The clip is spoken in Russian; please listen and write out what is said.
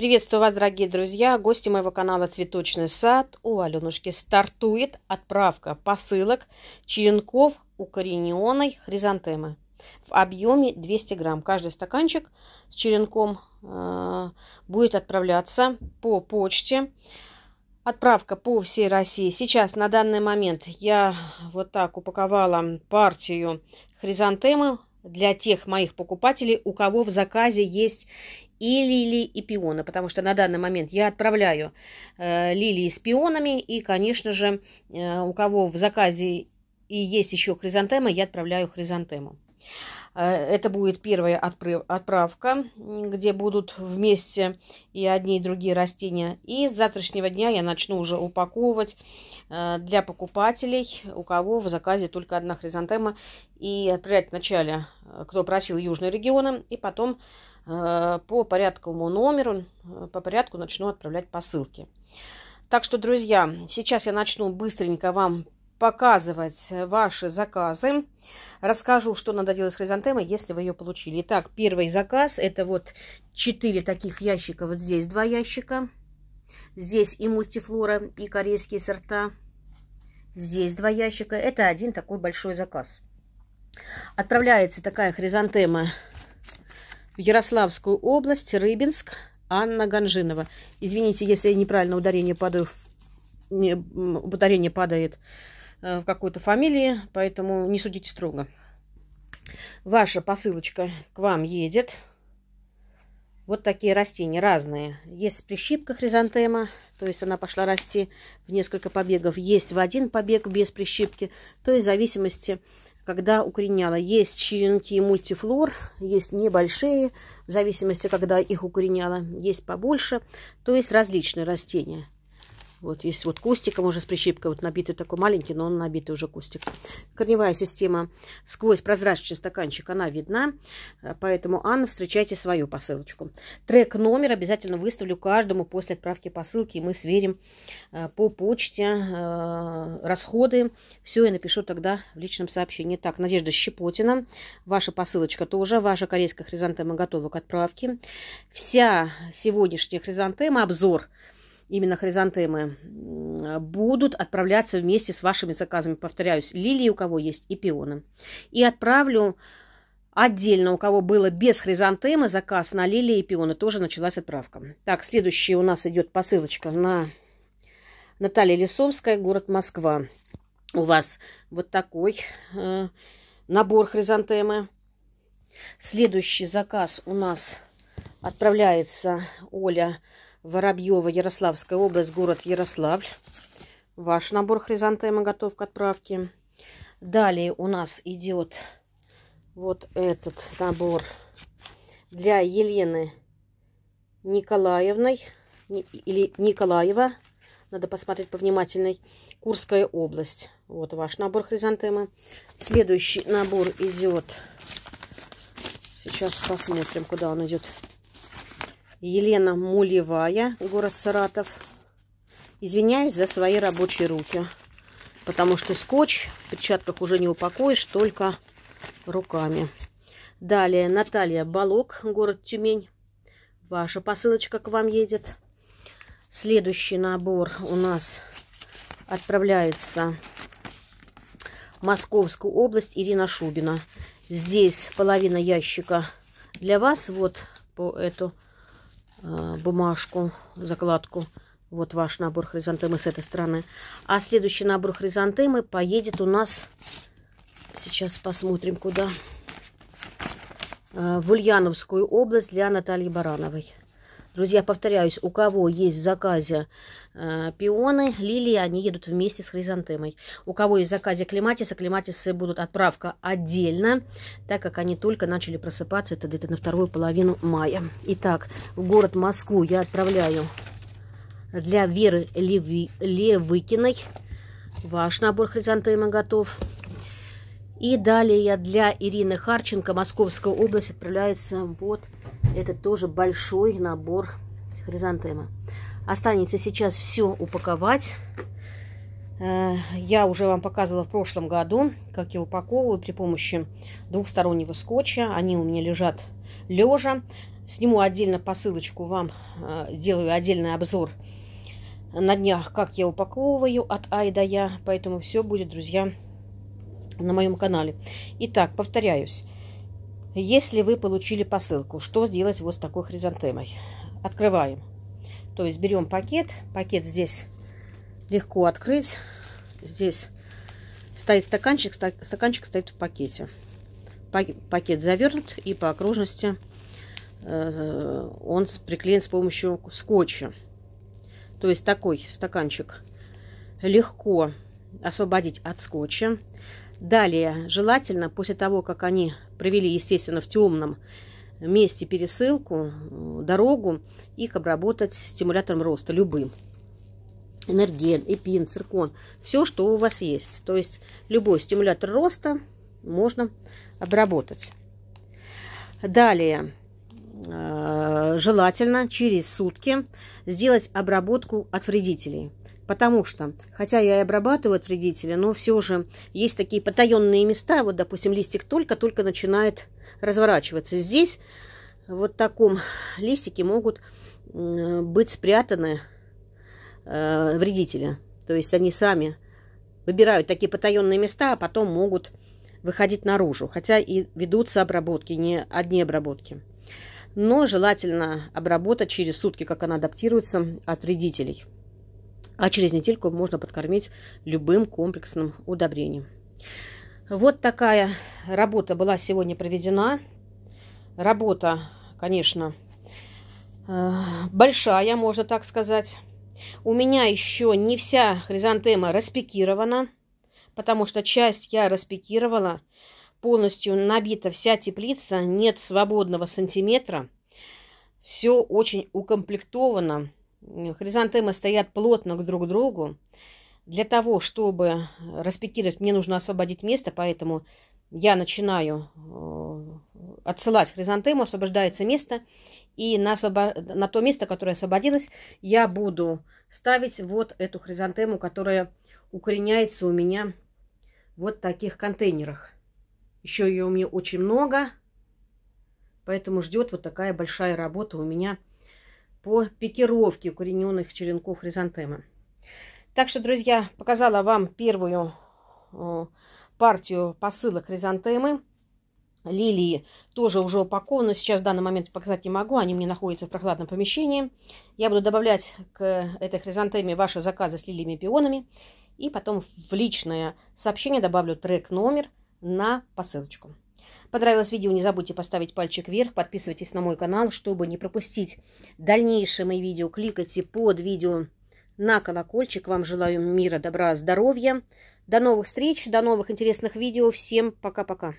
Приветствую вас, дорогие друзья, гости моего канала «Цветочный сад». У Аленушки стартует отправка посылок черенков укорененной хризантемы в объеме 200 грамм. Каждый стаканчик с черенком э, будет отправляться по почте. Отправка по всей России. Сейчас, на данный момент, я вот так упаковала партию хризантемы для тех моих покупателей, у кого в заказе есть и лилии, и пионы, потому что на данный момент я отправляю э, лилии с пионами, и, конечно же, э, у кого в заказе и есть еще хризантема, я отправляю хризантему. Э, это будет первая отправка, где будут вместе и одни, и другие растения. И с завтрашнего дня я начну уже упаковывать э, для покупателей, у кого в заказе только одна хризантема. И отправлять вначале, э, кто просил южные регионы, и потом Э, по порядковому номеру, э, по порядку начну отправлять посылки. Так что, друзья, сейчас я начну быстренько вам показывать ваши заказы. Расскажу, что надо делать с хризантемой, если вы ее получили. Итак, первый заказ – это вот 4 таких ящика. Вот здесь два ящика. Здесь и мультифлора, и корейские сорта. Здесь два ящика. Это один такой большой заказ. Отправляется такая хризантема в Ярославскую область, Рыбинск, Анна Ганжинова. Извините, если неправильно ударение падаю, ударение падает э, в какой-то фамилии, поэтому не судите строго. Ваша посылочка к вам едет. Вот такие растения разные. Есть прищипка хризантема, то есть она пошла расти в несколько побегов. Есть в один побег без прищипки, то есть в зависимости от когда укореняла. Есть черенки мультифлор, есть небольшие, в зависимости, когда их укореняла, есть побольше, то есть различные растения. Вот есть вот кустиком уже с прищипкой, вот набитый такой маленький, но он набитый уже кустик. Корневая система сквозь прозрачный стаканчик, она видна. Э, поэтому, Анна, встречайте свою посылочку. Трек номер обязательно выставлю каждому после отправки посылки. И мы сверим э, по почте э, расходы. Все, я напишу тогда в личном сообщении. Так, Надежда Щепотина. Ваша посылочка тоже. Ваша корейская хризантема готова к отправке. Вся сегодняшняя хризантема, обзор – именно хризантемы, будут отправляться вместе с вашими заказами. Повторяюсь, лилии у кого есть и пионы. И отправлю отдельно, у кого было без хризантемы, заказ на лилии и пионы. Тоже началась отправка. Так, следующая у нас идет посылочка на Наталья Лисовская, город Москва. У вас вот такой э, набор хризантемы. Следующий заказ у нас отправляется Оля Воробьева, Ярославская область, город Ярославль. Ваш набор хризантема готов к отправке. Далее у нас идет вот этот набор для Елены Николаевной или Николаева. Надо посмотреть повнимательней. Курская область. Вот ваш набор хризантемы. Следующий набор идет. Сейчас посмотрим, куда он идет. Елена Мулевая, город Саратов. Извиняюсь за свои рабочие руки, потому что скотч в перчатках уже не упакуешь, только руками. Далее Наталья Балок, город Тюмень. Ваша посылочка к вам едет. Следующий набор у нас отправляется в Московскую область Ирина Шубина. Здесь половина ящика для вас. Вот по эту Э, бумажку, закладку. Вот ваш набор хризантемы с этой стороны. А следующий набор хризантемы поедет у нас... Сейчас посмотрим, куда. Э, в Ульяновскую область для Натальи Барановой. Друзья, повторяюсь, у кого есть в заказе э, пионы, лилии, они едут вместе с хризантемой. У кого есть в заказе клематисы, а клематисы будут отправка отдельно, так как они только начали просыпаться, это где-то на вторую половину мая. Итак, в город Москву я отправляю для Веры Леви, Левыкиной. Ваш набор хризантемы готов. И далее для Ирины Харченко Московская область отправляется вот это тоже большой набор хризантемы. Останется сейчас все упаковать. Э, я уже вам показывала в прошлом году, как я упаковываю при помощи двухстороннего скотча. Они у меня лежат лежа. Сниму отдельно посылочку вам, э, сделаю отдельный обзор на днях, как я упаковываю от А до Я. Поэтому все будет, друзья, на моем канале. Итак, повторяюсь. Если вы получили посылку, что сделать вот с такой хризантемой? Открываем. То есть берем пакет. Пакет здесь легко открыть. Здесь стоит стаканчик. Стаканчик стоит в пакете. Пакет завернут и по окружности э, он приклеен с помощью скотча. То есть такой стаканчик легко освободить от скотча. Далее, желательно, после того, как они провели, естественно, в темном месте пересылку, э, дорогу, их обработать стимулятором роста, любым. Энерген, эпин, циркон, все, что у вас есть. То есть любой стимулятор роста можно обработать. Далее, э, желательно через сутки сделать обработку от вредителей. Потому что, хотя я и обрабатываю от вредителя, но все же есть такие потаенные места. Вот, допустим, листик только-только начинает разворачиваться. Здесь вот в таком листике могут быть спрятаны э, вредители. То есть они сами выбирают такие потаенные места, а потом могут выходить наружу. Хотя и ведутся обработки, не одни обработки. Но желательно обработать через сутки, как она адаптируется от вредителей а через недельку можно подкормить любым комплексным удобрением. Вот такая работа была сегодня проведена. Работа, конечно, э, большая, можно так сказать. У меня еще не вся хризантема распикирована, потому что часть я распикировала. Полностью набита вся теплица, нет свободного сантиметра. Все очень укомплектовано. Хризантемы стоят плотно друг к другу. Для того, чтобы распикировать, мне нужно освободить место, поэтому я начинаю э, отсылать хризантему, освобождается место, и на, освобо... на то место, которое освободилось, я буду ставить вот эту хризантему, которая укореняется у меня вот в таких контейнерах. Еще ее у меня очень много, поэтому ждет вот такая большая работа у меня – по пикировке укорененных черенков хризантемы. Так что, друзья, показала вам первую э, партию посылок хризантемы. Лилии тоже уже упакованы. Сейчас в данный момент показать не могу. Они мне находятся в прохладном помещении. Я буду добавлять к этой хризантеме ваши заказы с лилиями и пионами. И потом в личное сообщение добавлю трек-номер на посылочку. Понравилось видео, не забудьте поставить пальчик вверх, подписывайтесь на мой канал, чтобы не пропустить дальнейшие мои видео. Кликайте под видео на колокольчик. Вам желаю мира, добра, здоровья. До новых встреч, до новых интересных видео. Всем пока-пока.